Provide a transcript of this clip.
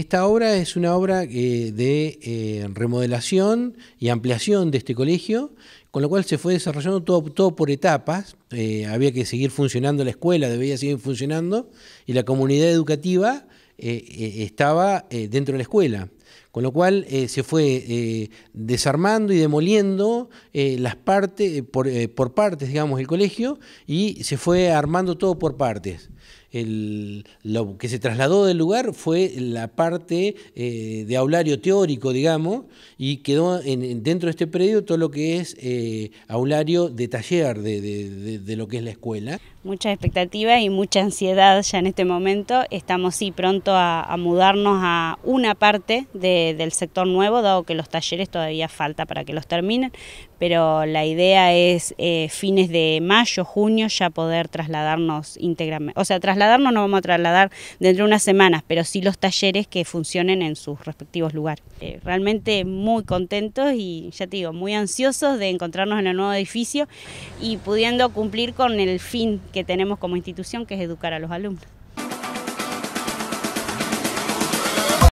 esta obra es una obra eh, de eh, remodelación y ampliación de este colegio, con lo cual se fue desarrollando todo, todo por etapas. Eh, había que seguir funcionando la escuela, debía seguir funcionando, y la comunidad educativa estaba dentro de la escuela. Con lo cual eh, se fue eh, desarmando y demoliendo eh, las partes, por, partes, digamos, el colegio y se fue armando todo por partes. lo que se trasladó del lugar fue la parte de aulario teórico, digamos, y quedó en, dentro de este predio todo lo que es aulario de taller de, lo que es la escuela. Mucha expectativa y mucha ansiedad ya en este momento. Estamos sí pronto a, a mudarnos a una parte del sector nuevo, dado que los talleres todavía falta para que los terminen, pero la idea es eh, fines de mayo, junio, ya poder trasladarnos íntegramente. O sea, trasladarnos no vamos a trasladar dentro de unas semanas, pero sí los talleres que funcionen en sus respectivos lugares. Eh, realmente muy contentos y ya te digo, muy ansiosos de encontrarnos en el nuevo edificio y pudiendo cumplir con el fin que tenemos como institución, que es educar a los alumnos.